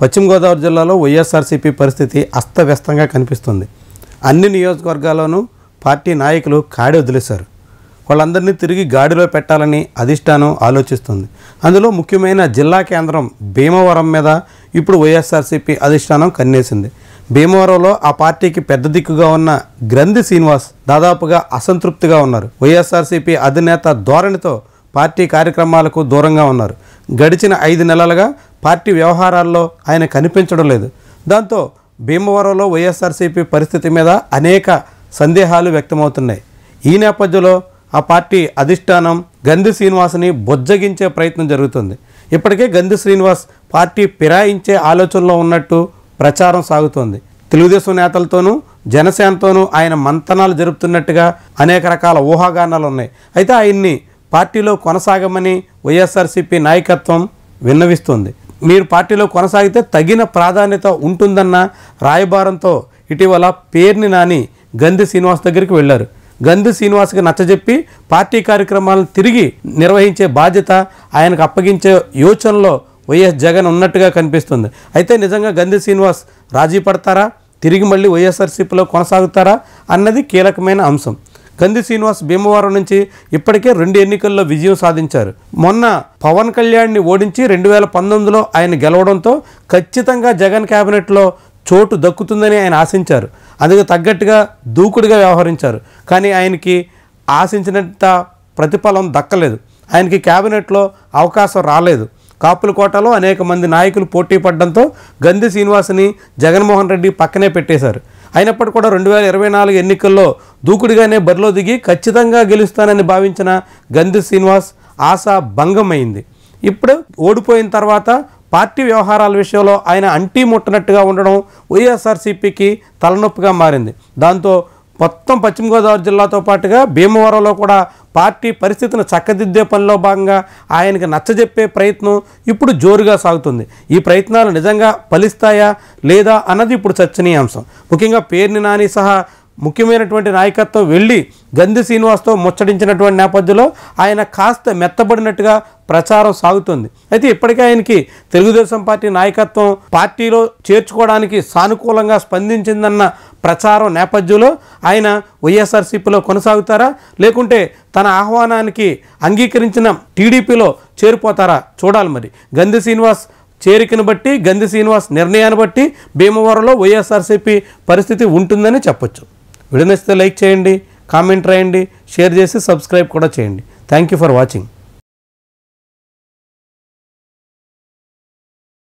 పశ్చిమ గోదావరి జిల్లాలో వైఎస్ఆర్సీపీ పరిస్థితి అస్తవ్యస్తంగా కనిపిస్తుంది అన్ని నియోజకవర్గాల్లోనూ పార్టీ నాయకులు కాడి వదిలేశారు వాళ్ళందరినీ తిరిగి గాడిలో పెట్టాలని అధిష్టానం ఆలోచిస్తుంది అందులో ముఖ్యమైన జిల్లా కేంద్రం భీమవరం మీద ఇప్పుడు వైఎస్ఆర్సీపీ అధిష్టానం కన్నేసింది భీమవరంలో ఆ పార్టీకి పెద్ద దిక్కుగా ఉన్న గ్రంథి శ్రీనివాస్ దాదాపుగా అసంతృప్తిగా ఉన్నారు వైఎస్ఆర్సీపీ అధినేత ధోరణితో పార్టీ కార్యక్రమాలకు దూరంగా ఉన్నారు గడిచిన ఐదు నెలలుగా పార్టీ వ్యవహారాల్లో ఆయన కనిపించడం లేదు దాంతో భీమవరంలో వైఎస్ఆర్సీపీ పరిస్థితి మీద అనేక సందేహాలు వ్యక్తమవుతున్నాయి ఈ నేపథ్యంలో ఆ పార్టీ అధిష్టానం గంధి శ్రీనివాస్ని బొజ్జగించే ప్రయత్నం జరుగుతుంది ఇప్పటికే గంధి శ్రీనివాస్ పార్టీ ఫిరాయించే ఆలోచనలో ఉన్నట్టు ప్రచారం సాగుతోంది తెలుగుదేశం నేతలతోనూ జనసేనతోనూ ఆయన మంతనాలు జరుపుతున్నట్టుగా అనేక రకాల ఊహాగానాలు ఉన్నాయి అయితే ఆయన్ని పార్టీలో కొనసాగమని వైఎస్ఆర్సీపీ నాయకత్వం విన్నవిస్తుంది మీరు పార్టీలో కొనసాగితే తగిన ప్రాధాన్యత ఉంటుందన్న రాయబారంతో ఇటీవల పేర్ని నాని గంధి శ్రీనివాస్ దగ్గరికి వెళ్ళారు గంధి శ్రీనివాస్కి నచ్చజెప్పి పార్టీ కార్యక్రమాలను తిరిగి నిర్వహించే బాధ్యత ఆయనకు అప్పగించే యోచనలో వైఎస్ జగన్ ఉన్నట్టుగా కనిపిస్తుంది అయితే నిజంగా గంధి శ్రీనివాస్ రాజీ పడతారా తిరిగి మళ్ళీ వైఎస్ఆర్సీపీలో కొనసాగుతారా అన్నది కీలకమైన అంశం కంది శ్రీనివాస్ భీమవరం నుంచి ఇప్పటికే రెండు ఎన్నికల్లో విజయం సాధించారు మొన్న పవన్ కళ్యాణ్ని ఓడించి రెండు వేల పంతొమ్మిదిలో ఆయన గెలవడంతో ఖచ్చితంగా జగన్ క్యాబినెట్లో చోటు దక్కుతుందని ఆయన ఆశించారు అందుకు తగ్గట్టుగా దూకుడుగా వ్యవహరించారు కానీ ఆయనకి ఆశించినంత ప్రతిఫలం దక్కలేదు ఆయనకి క్యాబినెట్లో అవకాశం రాలేదు కాపుల కోటలో అనేక మంది నాయకులు పోటీ పడడంతో గంధి శ్రీనివాస్ని జగన్మోహన్ రెడ్డి పక్కనే పెట్టేశారు అయినప్పటికీ కూడా రెండు వేల ఇరవై నాలుగు ఎన్నికల్లో దూకుడిగానే బరిలో దిగి ఖచ్చితంగా గెలుస్తానని భావించిన గంధి శ్రీనివాస్ ఆశ భంగమైంది ఇప్పుడు ఓడిపోయిన తర్వాత పార్టీ వ్యవహారాల విషయంలో ఆయన అంటీ ముట్టనట్టుగా ఉండడం వైఎస్ఆర్సీపీకి తలనొప్పిగా మారింది దాంతో మొత్తం పశ్చిమ గోదావరి జిల్లాతో పాటుగా భీమవరంలో కూడా పార్టీ పరిస్థితిని చక్కదిద్దే పనిలో భాగంగా ఆయనకి నచ్చజెప్పే ప్రయత్నం ఇప్పుడు జోరుగా సాగుతుంది ఈ ప్రయత్నాలు నిజంగా ఫలిస్తాయా లేదా అన్నది ఇప్పుడు చర్చనీయాంశం ముఖ్యంగా పేర్ని నాని సహా ముఖ్యమైనటువంటి నాయకత్వం వెళ్ళి గంధి శ్రీనివాస్తో ముచ్చటించినటువంటి నేపథ్యంలో ఆయన కాస్త మెత్తబడినట్టుగా ప్రచారం సాగుతుంది అయితే ఇప్పటికే ఆయనకి తెలుగుదేశం పార్టీ నాయకత్వం పార్టీలో చేర్చుకోవడానికి సానుకూలంగా స్పందించిందన్న ప్రచారం నేపథ్యంలో ఆయన వైఎస్ఆర్సీపీలో కొనసాగుతారా లేకుంటే తన ఆహ్వానానికి అంగీకరించిన టీడీపీలో చేరిపోతారా చూడాలి మరి గంధి శ్రీనివాస్ చేరికను బట్టి గంధి శ్రీనివాస్ నిర్ణయాన్ని బట్టి భీమవరంలో వైఎస్ఆర్సీపీ పరిస్థితి ఉంటుందని చెప్పొచ్చు వీడియోనిస్తే లైక్ చేయండి కామెంట్ రాయండి షేర్ చేసి సబ్స్క్రైబ్ కూడా చేయండి థ్యాంక్ యూ ఫర్ వాచింగ్